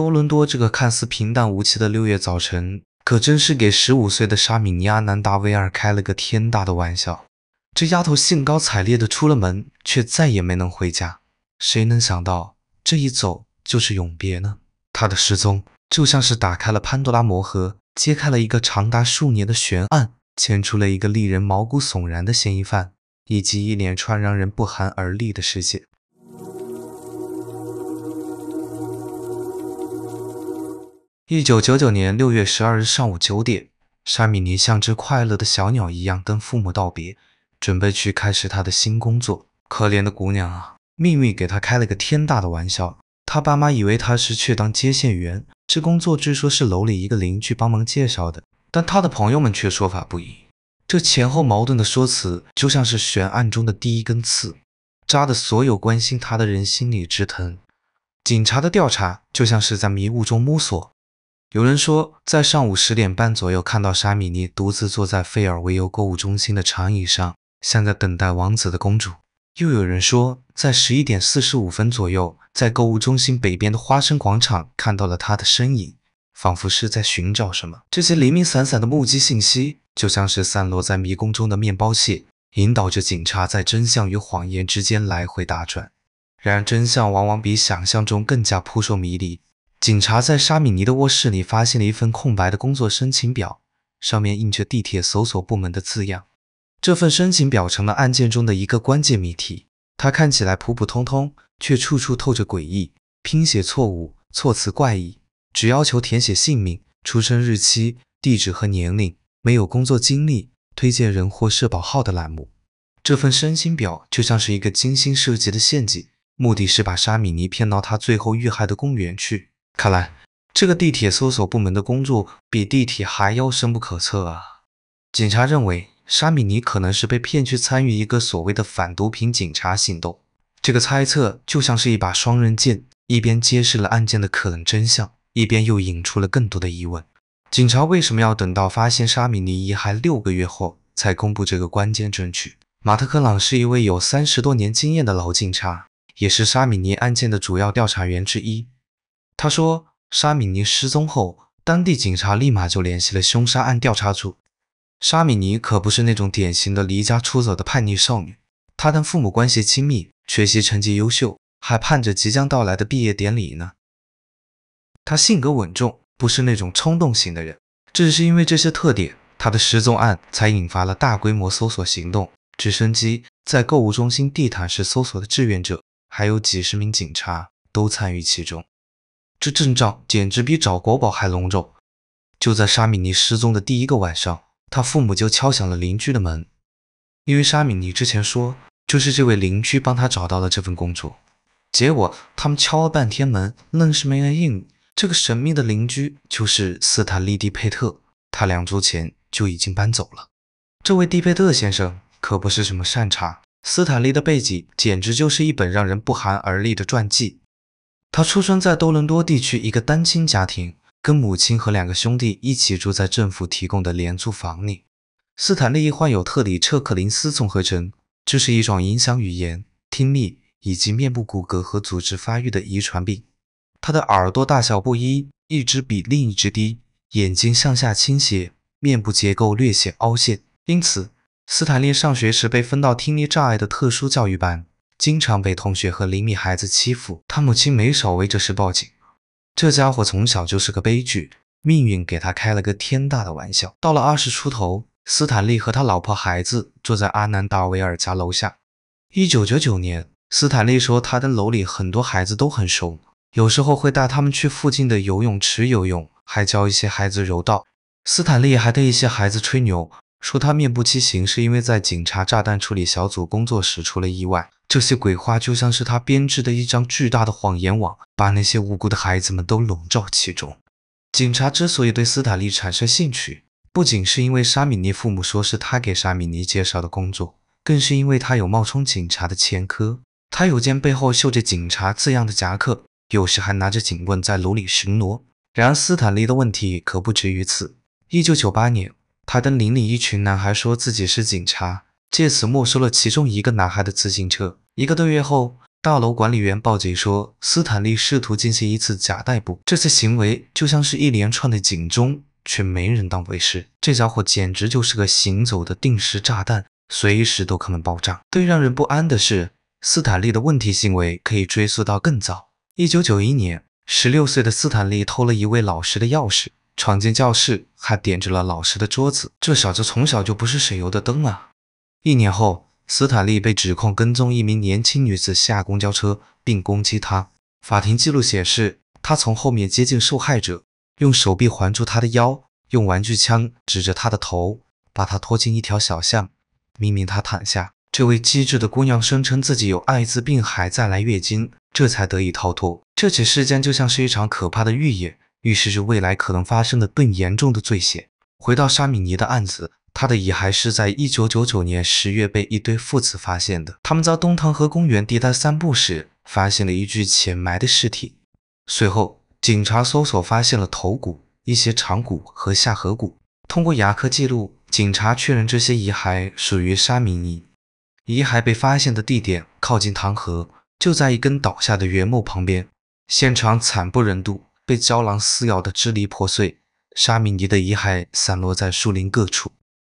多伦多这个看似平淡无奇的六月早晨，可真是给十五岁的沙米尼亚南达维尔开了个天大的玩笑。这丫头兴高采烈的出了门，却再也没能回家。谁能想到，这一走就是永别呢？她的失踪，就像是打开了潘多拉魔盒，揭开了一个长达数年的悬案，牵出了一个令人毛骨悚然的嫌疑犯，以及一连串让人不寒而栗的事件。一九九九年六月十二日上午九点，沙米尼像只快乐的小鸟一样跟父母道别，准备去开始他的新工作。可怜的姑娘啊，命运给她开了个天大的玩笑。她爸妈以为她是去当接线员，这工作据说是楼里一个邻居帮忙介绍的，但她的朋友们却说法不一。这前后矛盾的说辞就像是悬案中的第一根刺，扎的所有关心她的人心里直疼。警察的调查就像是在迷雾中摸索。有人说，在上午十点半左右看到沙米尼独自坐在费尔维尤购物中心的长椅上，像在等待王子的公主。又有人说，在十一点四十五分左右，在购物中心北边的花生广场看到了他的身影，仿佛是在寻找什么。这些零零散散的目击信息，就像是散落在迷宫中的面包屑，引导着警察在真相与谎言之间来回打转。然而，真相往往比想象中更加扑朔迷离。警察在沙米尼的卧室里发现了一份空白的工作申请表，上面印着地铁搜索部门的字样。这份申请表成了案件中的一个关键谜题。它看起来普普通通，却处处透着诡异，拼写错误，措辞怪异，只要求填写姓名、出生日期、地址和年龄，没有工作经历、推荐人或社保号的栏目。这份申请表就像是一个精心设计的陷阱，目的是把沙米尼骗到他最后遇害的公园去。看来，这个地铁搜索部门的工作比地铁还要深不可测啊。警察认为沙米尼可能是被骗去参与一个所谓的反毒品警察行动。这个猜测就像是一把双刃剑，一边揭示了案件的可能真相，一边又引出了更多的疑问。警察为什么要等到发现沙米尼遗骸六个月后才公布这个关键证据？马特克朗是一位有三十多年经验的老警察，也是沙米尼案件的主要调查员之一。他说，沙米尼失踪后，当地警察立马就联系了凶杀案调查组。沙米尼可不是那种典型的离家出走的叛逆少女，她跟父母关系亲密，学习成绩优秀，还盼着即将到来的毕业典礼呢。她性格稳重，不是那种冲动型的人。正是因为这些特点，她的失踪案才引发了大规模搜索行动。直升机在购物中心地毯式搜索的志愿者，还有几十名警察都参与其中。这阵仗简直比找国宝还隆重。就在沙米尼失踪的第一个晚上，他父母就敲响了邻居的门。因为沙米尼之前说，就是这位邻居帮他找到了这份工作。结果他们敲了半天门，愣是没人应。这个神秘的邻居就是斯坦利·蒂佩特，他两周前就已经搬走了。这位蒂佩特先生可不是什么善茬。斯坦利的背景简直就是一本让人不寒而栗的传记。他出生在多伦多地区一个单亲家庭，跟母亲和两个兄弟一起住在政府提供的廉租房里。斯坦利患有特里彻克林斯综合征，这是一种影响语言、听力以及面部骨骼和组织发育的遗传病。他的耳朵大小不一，一只比另一只低，眼睛向下倾斜，面部结构略显凹陷，因此，斯坦利上学时被分到听力障碍的特殊教育班。经常被同学和邻里孩子欺负，他母亲没少为这事报警。这家伙从小就是个悲剧，命运给他开了个天大的玩笑。到了二十出头，斯坦利和他老婆孩子坐在阿南达维尔家楼下。一九九九年，斯坦利说他跟楼里很多孩子都很熟，有时候会带他们去附近的游泳池游泳，还教一些孩子柔道。斯坦利还对一些孩子吹牛。说他面部畸形是因为在警察炸弹处理小组工作时出了意外。这些鬼话就像是他编织的一张巨大的谎言网，把那些无辜的孩子们都笼罩其中。警察之所以对斯坦利产生兴趣，不仅是因为沙米尼父母说是他给沙米尼介绍的工作，更是因为他有冒充警察的前科。他有件背后绣着警察字样的夹克，有时还拿着警棍在楼里巡逻。然而，斯坦利的问题可不止于此。一九九八年。他跟邻里一群男孩说自己是警察，借此没收了其中一个男孩的自行车。一个多月后，大楼管理员报警说，斯坦利试图进行一次假逮捕。这些行为就像是一连串的警钟，却没人当回事。这家伙简直就是个行走的定时炸弹，随时都可能爆炸。最让人不安的是，斯坦利的问题行为可以追溯到更早。一九九一年，十六岁的斯坦利偷了一位老师的钥匙。闯进教室，还点着了老师的桌子。这小子从小就不是省油的灯啊！一年后，斯坦利被指控跟踪一名年轻女子下公交车，并攻击她。法庭记录显示，他从后面接近受害者，用手臂环住她的腰，用玩具枪指着她的头，把她拖进一条小巷，命令她躺下。这位机智的姑娘声称自己有艾滋病，还在来月经，这才得以逃脱。这起事件就像是一场可怕的预演。预示着未来可能发生的更严重的罪行。回到沙米尼的案子，他的遗骸是在一九九九年十月被一对父子发现的。他们在东塘河公园地带散步时，发现了一具浅埋的尸体。随后，警察搜索发现了头骨、一些长骨和下颌骨。通过牙科记录，警察确认这些遗骸属于沙米尼。遗骸被发现的地点靠近塘河，就在一根倒下的原木旁边，现场惨不忍睹。被胶囊撕咬的支离破碎，沙米尼的遗骸散落在树林各处。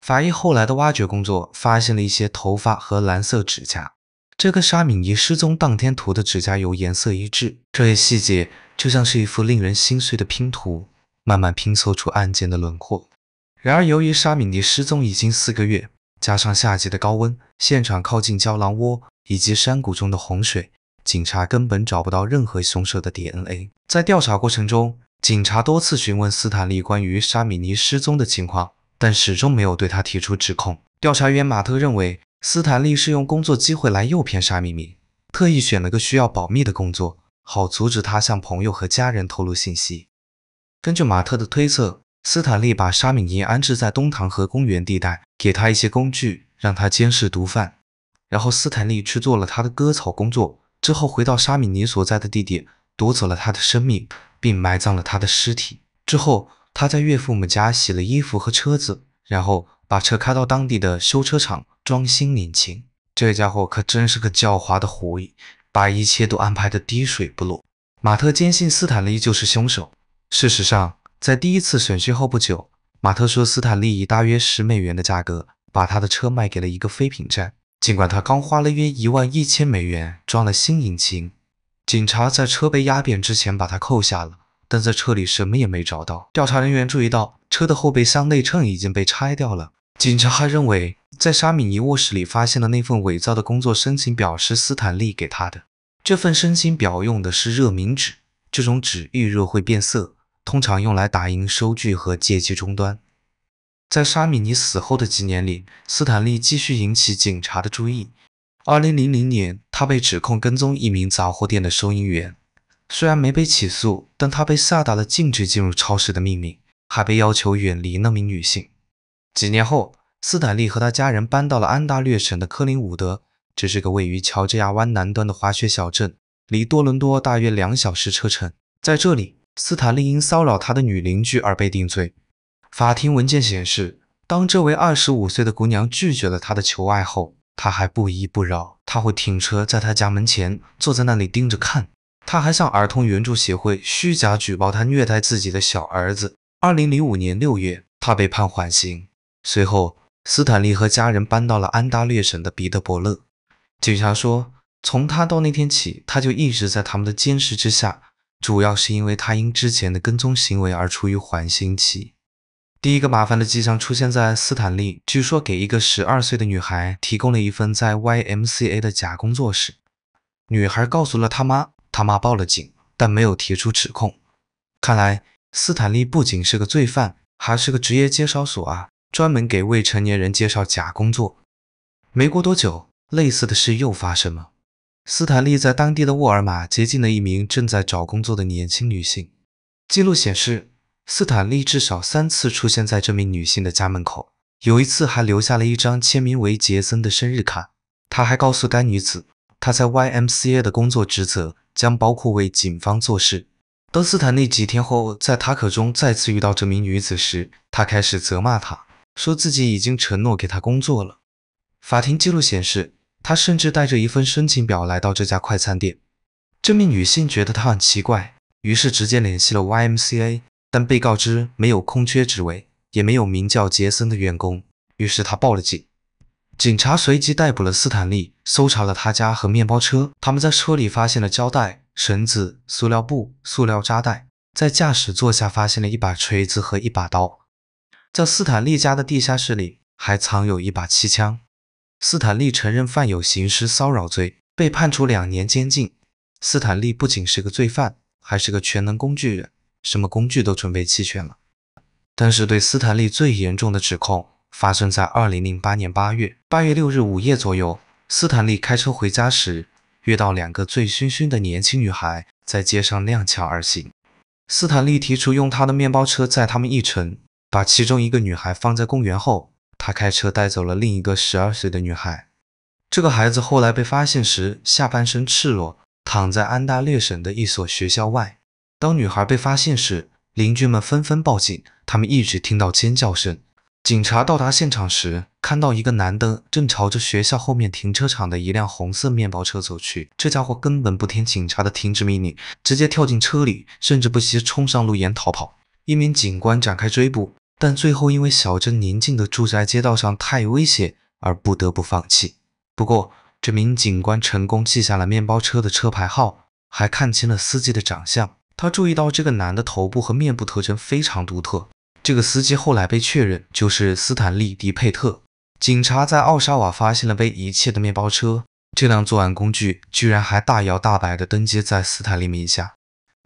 法医后来的挖掘工作发现了一些头发和蓝色指甲，这个沙米尼失踪当天涂的指甲油颜色一致。这些细节就像是一幅令人心碎的拼图，慢慢拼凑出案件的轮廓。然而，由于沙米尼失踪已经四个月，加上夏季的高温，现场靠近胶囊窝以及山谷中的洪水。警察根本找不到任何凶手的 DNA。在调查过程中，警察多次询问斯坦利关于沙米尼失踪的情况，但始终没有对他提出指控。调查员马特认为，斯坦利是用工作机会来诱骗沙米尼，特意选了个需要保密的工作，好阻止他向朋友和家人透露信息。根据马特的推测，斯坦利把沙米尼安置在东塘河公园地带，给他一些工具，让他监视毒贩，然后斯坦利去做了他的割草工作。之后回到沙米尼所在的地点，夺走了他的生命，并埋葬了他的尸体。之后，他在岳父母家洗了衣服和车子，然后把车开到当地的修车厂装新引擎。这家伙可真是个狡猾的狐狸，把一切都安排的滴水不漏。马特坚信斯坦利就是凶手。事实上，在第一次审讯后不久，马特说斯坦利以大约十美元的价格把他的车卖给了一个废品站。尽管他刚花了约一万一千美元装了新引擎，警察在车被压扁之前把他扣下了，但在车里什么也没找到。调查人员注意到车的后备箱内衬已经被拆掉了。警察还认为，在沙米尼卧室里发现的那份伪造的工作申请表是斯坦利给他的。这份申请表用的是热敏纸，这种纸遇热会变色，通常用来打印收据和借记终端。在沙米尼死后的几年里，斯坦利继续引起警察的注意。二零零零年，他被指控跟踪一名杂货店的收银员，虽然没被起诉，但他被下达了禁止进入超市的命令，还被要求远离那名女性。几年后，斯坦利和他家人搬到了安大略省的科林伍德，这是个位于乔治亚湾南端的滑雪小镇，离多伦多大约两小时车程。在这里，斯坦利因骚扰他的女邻居而被定罪。法庭文件显示，当这位二十五岁的姑娘拒绝了他的求爱后，他还不依不饶，他会停车在他家门前，坐在那里盯着看。他还向儿童援助协会虚假举报他虐待自己的小儿子。二零零五年六月，他被判缓刑。随后，斯坦利和家人搬到了安大略省的彼得伯勒。警察说，从他到那天起，他就一直在他们的监视之下，主要是因为他因之前的跟踪行为而处于缓刑期。第一个麻烦的迹象出现在斯坦利，据说给一个十二岁的女孩提供了一份在 YMCA 的假工作时，女孩告诉了他妈，他妈报了警，但没有提出指控。看来，斯坦利不仅是个罪犯，还是个职业介绍所啊，专门给未成年人介绍假工作。没过多久，类似的事又发生了，斯坦利在当地的沃尔玛接近了一名正在找工作的年轻女性，记录显示。斯坦利至少三次出现在这名女性的家门口，有一次还留下了一张签名为杰森的生日卡。他还告诉该女子，他在 YMCA 的工作职责将包括为警方做事。当斯坦利几天后在塔可中再次遇到这名女子时，他开始责骂她，说自己已经承诺给她工作了。法庭记录显示，他甚至带着一份申请表来到这家快餐店。这名女性觉得他很奇怪，于是直接联系了 YMCA。但被告知没有空缺职位，也没有名叫杰森的员工，于是他报了警。警察随即逮捕了斯坦利，搜查了他家和面包车。他们在车里发现了胶带、绳子、塑料布、塑料扎带，在驾驶座下发现了一把锤子和一把刀。在斯坦利家的地下室里还藏有一把气枪。斯坦利承认犯有行尸骚扰罪，被判处两年监禁。斯坦利不仅是个罪犯，还是个全能工具人。什么工具都准备齐全了。但是对斯坦利最严重的指控发生在二零零八年八月。八月六日午夜左右，斯坦利开车回家时，遇到两个醉醺醺的年轻女孩在街上踉跄而行。斯坦利提出用他的面包车载她们一程，把其中一个女孩放在公园后，他开车带走了另一个十二岁的女孩。这个孩子后来被发现时下半身赤裸，躺在安大略省的一所学校外。当女孩被发现时，邻居们纷纷报警，他们一直听到尖叫声。警察到达现场时，看到一个男的正朝着学校后面停车场的一辆红色面包车走去。这家伙根本不听警察的停止命令，直接跳进车里，甚至不惜冲上路沿逃跑。一名警官展开追捕，但最后因为小镇宁静的住宅街道上太危险而不得不放弃。不过，这名警官成功记下了面包车的车牌号，还看清了司机的长相。他注意到这个男的头部和面部特征非常独特。这个司机后来被确认就是斯坦利·迪佩特。警察在奥沙瓦发现了被遗弃的面包车，这辆作案工具居然还大摇大摆的登街在斯坦利名下。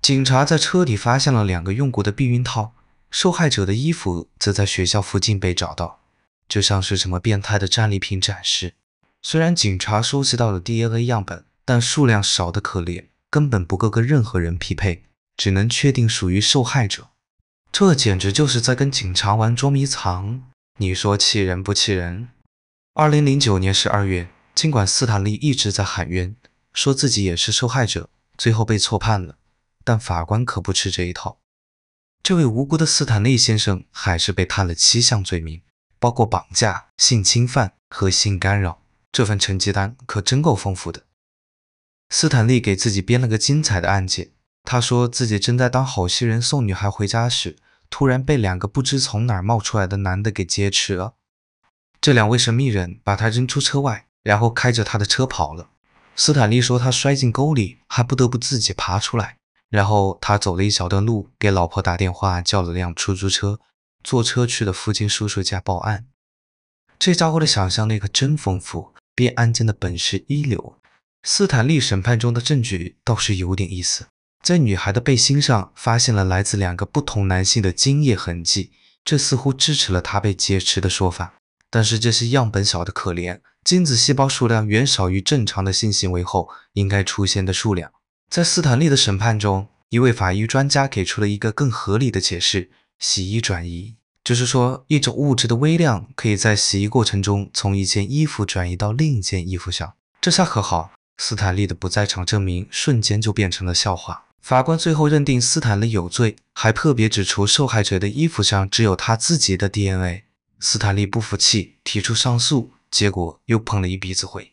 警察在车底发现了两个用过的避孕套，受害者的衣服则在学校附近被找到，就像是什么变态的战利品展示。虽然警察收集到了 DNA 样本，但数量少的可怜，根本不够跟任何人匹配。只能确定属于受害者，这简直就是在跟警察玩捉迷藏，你说气人不气人？二零零九年十二月，尽管斯坦利一直在喊冤，说自己也是受害者，最后被错判了，但法官可不吃这一套，这位无辜的斯坦利先生还是被判了七项罪名，包括绑架、性侵犯和性干扰，这份成绩单可真够丰富的。斯坦利给自己编了个精彩的案件。他说自己正在当好心人送女孩回家时，突然被两个不知从哪冒出来的男的给劫持了。这两位神秘人把他扔出车外，然后开着他的车跑了。斯坦利说他摔进沟里，还不得不自己爬出来，然后他走了一小段路，给老婆打电话叫了辆出租车，坐车去了附近叔叔家报案。这家伙的想象力可真丰富，编案件的本事一流。斯坦利审判中的证据倒是有点意思。在女孩的背心上发现了来自两个不同男性的精液痕迹，这似乎支持了她被劫持的说法。但是这些样本小的可怜，精子细胞数量远少于正常的性行为后应该出现的数量。在斯坦利的审判中，一位法医专家给出了一个更合理的解释：洗衣转移，就是说一种物质的微量可以在洗衣过程中从一件衣服转移到另一件衣服上。这下可好，斯坦利的不在场证明瞬间就变成了笑话。法官最后认定斯坦利有罪，还特别指出受害者的衣服上只有他自己的 DNA。斯坦利不服气，提出上诉，结果又碰了一鼻子灰。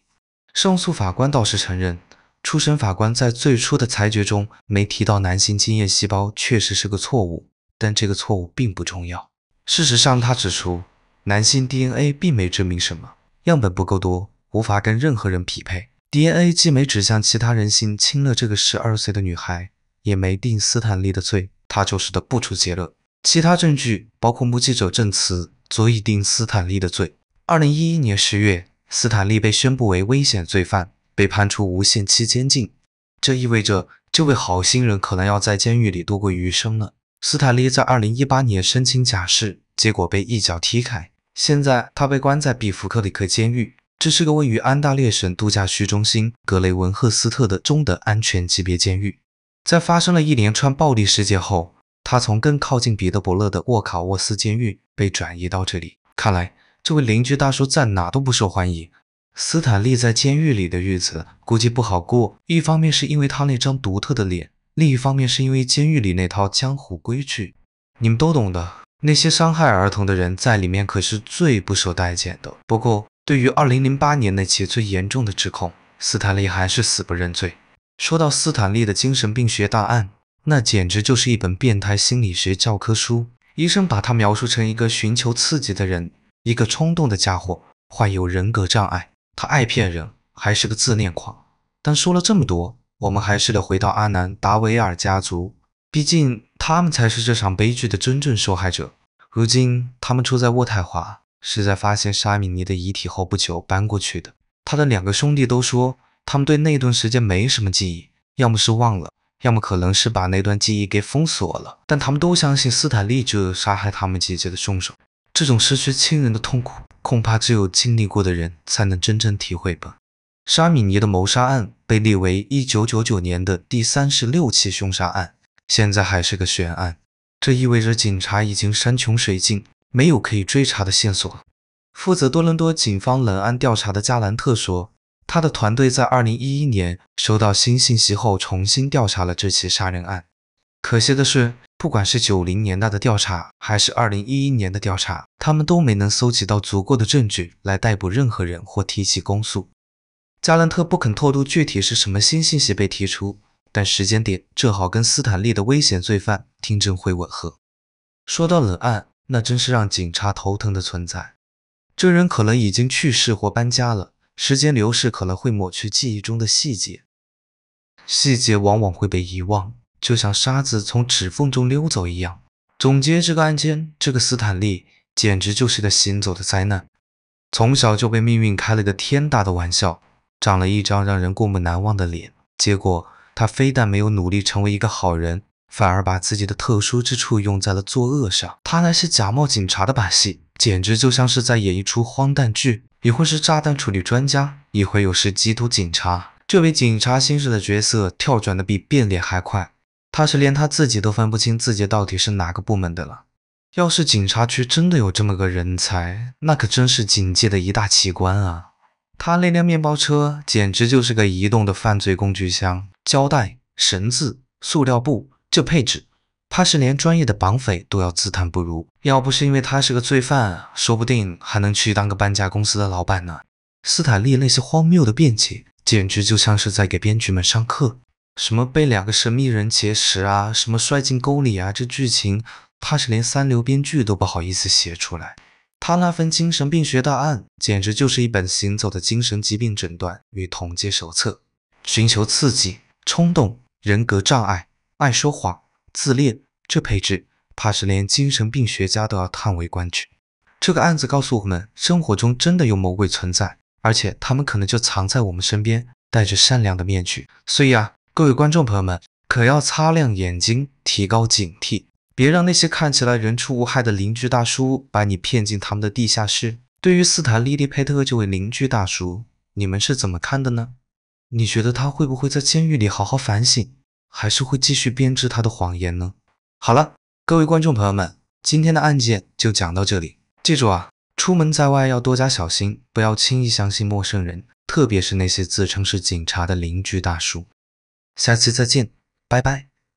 上诉法官倒是承认，初审法官在最初的裁决中没提到男性精液细胞确实是个错误，但这个错误并不重要。事实上，他指出男性 DNA 并没证明什么，样本不够多，无法跟任何人匹配，DNA 既没指向其他人性亲了这个十二岁的女孩。也没定斯坦利的罪，他就是个不出结论。其他证据，包括目击者证词，足以定斯坦利的罪。二零一一年十月，斯坦利被宣布为危险罪犯，被判处无限期监禁。这意味着这位好心人可能要在监狱里度过余生了。斯坦利在二零一八年申请假释，结果被一脚踢开。现在他被关在比福克里克监狱，这是个位于安大略省度假区中心格雷文赫斯特的中等安全级别监狱。在发生了一连串暴力事件后，他从更靠近彼得伯勒的沃卡沃斯监狱被转移到这里。看来这位邻居大叔在哪都不受欢迎。斯坦利在监狱里的日子估计不好过，一方面是因为他那张独特的脸，另一方面是因为监狱里那套江湖规矩，你们都懂的。那些伤害儿童的人在里面可是最不受待见的。不过，对于二零零八年那起最严重的指控，斯坦利还是死不认罪。说到斯坦利的精神病学大案，那简直就是一本变态心理学教科书。医生把他描述成一个寻求刺激的人，一个冲动的家伙，患有人格障碍，他爱骗人，还是个自恋狂。但说了这么多，我们还是得回到阿南达维尔家族，毕竟他们才是这场悲剧的真正受害者。如今他们住在渥太华，是在发现沙米尼的遗体后不久搬过去的。他的两个兄弟都说。他们对那段时间没什么记忆，要么是忘了，要么可能是把那段记忆给封锁了。但他们都相信斯坦利就是杀害他们姐姐的凶手。这种失去亲人的痛苦，恐怕只有经历过的人才能真正体会吧。沙米尼的谋杀案被列为一九九九年的第三十六起凶杀案，现在还是个悬案。这意味着警察已经山穷水尽，没有可以追查的线索了。负责多伦多警方冷案调查的加兰特说。他的团队在二零一一年收到新信息后，重新调查了这起杀人案。可惜的是，不管是九零年代的调查，还是二零一一年的调查，他们都没能搜集到足够的证据来逮捕任何人或提起公诉。加兰特不肯透露具体是什么新信息被提出，但时间点正好跟斯坦利的危险罪犯听证会吻合。说到冷案，那真是让警察头疼的存在。这人可能已经去世或搬家了。时间流逝可能会抹去记忆中的细节，细节往往会被遗忘，就像沙子从指缝中溜走一样。总结这个案件，这个斯坦利简直就是个行走的灾难，从小就被命运开了个天大的玩笑，长了一张让人过目难忘的脸。结果他非但没有努力成为一个好人，反而把自己的特殊之处用在了作恶上。他那是假冒警察的把戏。简直就像是在演一出荒诞剧，一会是炸弹处理专家，一会又是缉毒警察。这位警察先生的角色跳转的比变脸还快，他是连他自己都分不清自己到底是哪个部门的了。要是警察局真的有这么个人才，那可真是警界的一大奇观啊！他那辆面包车简直就是个移动的犯罪工具箱，胶带、绳子、塑料布，这配置。怕是连专业的绑匪都要自叹不如。要不是因为他是个罪犯，说不定还能去当个搬家公司的老板呢。斯坦利那些荒谬的辩解，简直就像是在给编剧们上课。什么被两个神秘人劫持啊，什么摔进沟里啊，这剧情怕是连三流编剧都不好意思写出来。他那份精神病学档案，简直就是一本行走的精神疾病诊断与统计手册。寻求刺激、冲动、人格障碍、爱说谎。自恋，这配置怕是连精神病学家都要叹为观止。这个案子告诉我们，生活中真的有魔鬼存在，而且他们可能就藏在我们身边，戴着善良的面具。所以啊，各位观众朋友们，可要擦亮眼睛，提高警惕，别让那些看起来人畜无害的邻居大叔把你骗进他们的地下室。对于斯坦利·佩特这位邻居大叔，你们是怎么看的呢？你觉得他会不会在监狱里好好反省？还是会继续编织他的谎言呢。好了，各位观众朋友们，今天的案件就讲到这里。记住啊，出门在外要多加小心，不要轻易相信陌生人，特别是那些自称是警察的邻居大叔。下期再见，拜拜。